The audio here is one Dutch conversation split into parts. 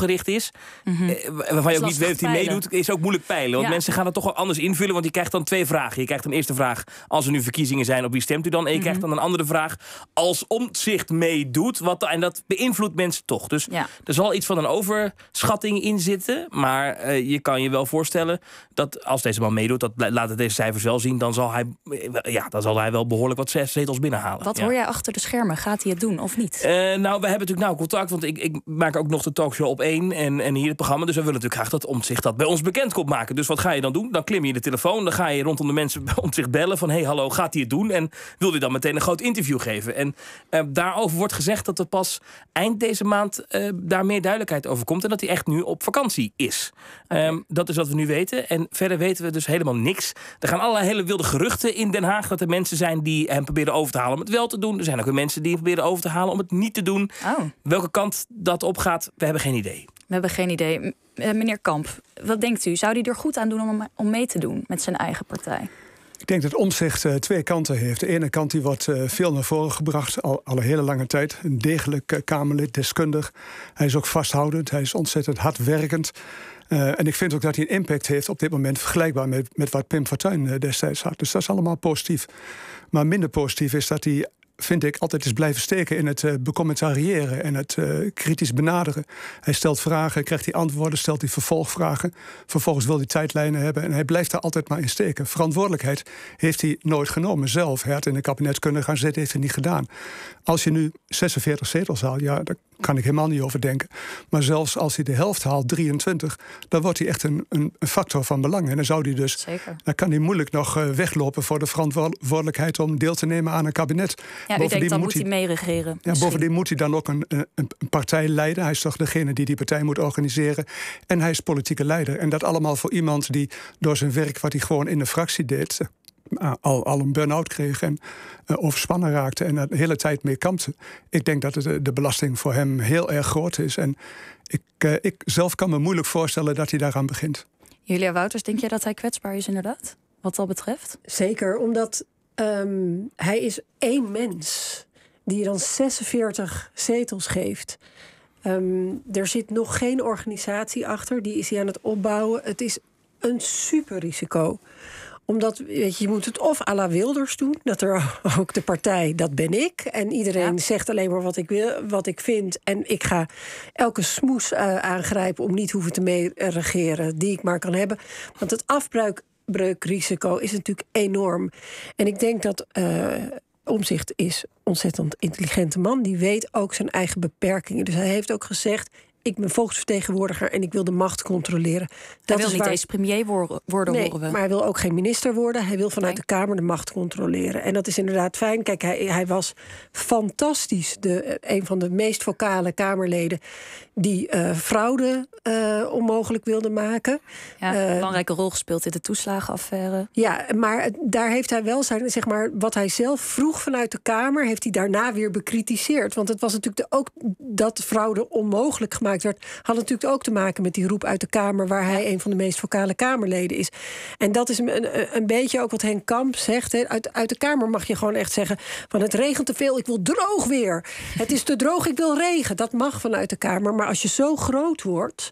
opgericht is. Mhm. Eh, waarvan je ook niet weet of hij meedoet, is ook moeilijk peilen. Want mensen gaan het toch wel anders invullen. Want je krijgt dan twee vragen. Je krijgt een eerste vraag: als er nu verkiezingen zijn, op wie stemt u dan? En je krijgt mhm. dan een andere vraag: als omzicht meedoet. Wat, en dat beïnvloedt mensen toch. Dus er zal iets van een overschatting in zitten. Maar eh, je kan je wel voorstellen dat als deze man meedoet, dat laat het deze cijfers wel zien, dan zal hij, eh, ja, dan zal hij wel behoorlijk wat zetels binnenhalen. Wat hoor jij achter de schermen? Gaat hij het doen of niet? nou, we hebben natuurlijk nou contact, want ik, ik maak ook nog de talkshow op en, en hier het programma. Dus we willen natuurlijk graag dat zich dat bij ons bekend komt maken. Dus wat ga je dan doen? Dan klim je in de telefoon, dan ga je rondom de mensen zich bellen van... hé, hey, hallo, gaat hij het doen? En wil je dan meteen een groot interview geven? En eh, daarover wordt gezegd dat er pas eind deze maand eh, daar meer duidelijkheid over komt... en dat hij echt nu op vakantie is. Ehm, dat is wat we nu weten. En verder weten we dus helemaal niks. Er gaan allerlei hele wilde geruchten in Den Haag... dat er mensen zijn die hem proberen over te halen om het wel te doen. Er zijn ook weer mensen die hem proberen over te halen om het niet te doen. Oh. Welke kant dat op gaat, we hebben geen idee. We hebben geen idee. Eh, meneer Kamp, wat denkt u? Zou hij er goed aan doen om, om mee te doen met zijn eigen partij? Ik denk dat omzicht eh, twee kanten heeft. De ene kant die wordt uh, veel naar voren gebracht, al, al, een hele lange tijd. Een degelijk uh, Kamerlid, deskundig. Hij is ook vasthoudend, hij is ontzettend hardwerkend. en ik vind ook dat hij een impact heeft op dit moment... vergelijkbaar met, met wat Pim Fortuyn destijds had. Dus dat is allemaal positief. Maar minder positief is dat hij vind ik, altijd is blijven steken in het eh, becommentariëren en het eh, kritisch benaderen. Hij stelt vragen, krijgt hij antwoorden, stelt hij vervolgvragen. Vervolgens wil hij tijdlijnen hebben en hij blijft daar altijd maar in steken. Verantwoordelijkheid heeft hij nooit genomen zelf. Hij had in de kabinet kunnen gaan zitten, heeft hij niet gedaan. Als je nu 46 zetels haalt, ja, dan kan ik helemaal niet over denken. Maar zelfs als hij de helft haalt, 23, dan wordt hij echt een, een factor van belang. En dan zou hij dus, Zeker. dan kan hij moeilijk nog eh, weglopen voor de verantwoordelijkheid om deel te nemen aan een kabinet. Ja, bovendien denkt, dan moet hij, meeregeren. Ja, bovendien moet hij dan ook een, een, een, partij leiden. Hij is toch degene die die partij moet organiseren. En hij is politieke leider. En dat allemaal voor iemand die door zijn werk, wat hij gewoon in de fractie deed, eh, eh, al, al een burn-out kreeg en uh, eh, overspannen raakte en dat de hele tijd mee kampte. Ik denk dat het, eh, de belasting voor hem heel erg groot is. En ik, ik zelf kan me moeilijk voorstellen dat hij daaraan begint. Julia Wouters, denk je dat hij kwetsbaar is inderdaad? Wat dat betreft? Zeker, omdat ehm, hij is één mens die dan 46 zetels geeft. Ehm, er zit nog geen organisatie achter, die is hij aan het opbouwen. Het is een super risico omdat weet je, je moet het of à la Wilders doen. Dat er ook de partij, dat ben ik. En iedereen zegt alleen maar wat ik, wil, wat ik vind. En ik ga elke smoes eh, aangrijpen om niet hoeven te mee eh, regeren. Die ik maar kan hebben. Want het afbreukrisico is natuurlijk enorm. En ik denk dat. Uh, Omzicht is ontzettend intelligente man. Die weet ook zijn eigen beperkingen. Dus hij heeft ook gezegd: ik ben volksvertegenwoordiger en ik wil de macht controleren. Dat hij wil is niet eens premier worden, nee, horen we. maar hij wil ook geen minister worden. Hij wil vanuit de Kamer de macht controleren. En dat is inderdaad fijn. Kijk, hij, hij was fantastisch. De, eh, een van de meest vocale Kamerleden die eh, fraude eh, onmogelijk wilde maken. Ja, een belangrijke rol gespeeld in de toeslagenaffaire. Ja, maar daar heeft hij wel zijn, zeg maar, wat hij zelf vroeg vanuit de Kamer... heeft hij daarna weer bekritiseerd. Want het was natuurlijk de, ook dat fraude onmogelijk gemaakt werd, had natuurlijk ook te maken met die roep uit de Kamer, waar hij een van de meest vocale Kamerleden is. En dat is een, een beetje ook wat Henk Kamp zegt. Hè. Uit, uit de Kamer mag je gewoon echt zeggen: van het regent te veel, ik wil droog weer. Het is te droog, ik wil regen. Dat mag vanuit de Kamer. Maar als je zo groot wordt,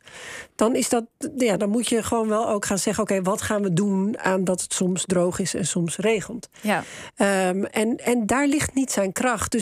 dan, is dat, ja, dan moet je gewoon wel ook gaan zeggen: oké, wat gaan we doen aan dat het soms droog is en soms regent? Ja. Ehm, en, en daar ligt niet zijn kracht. Dus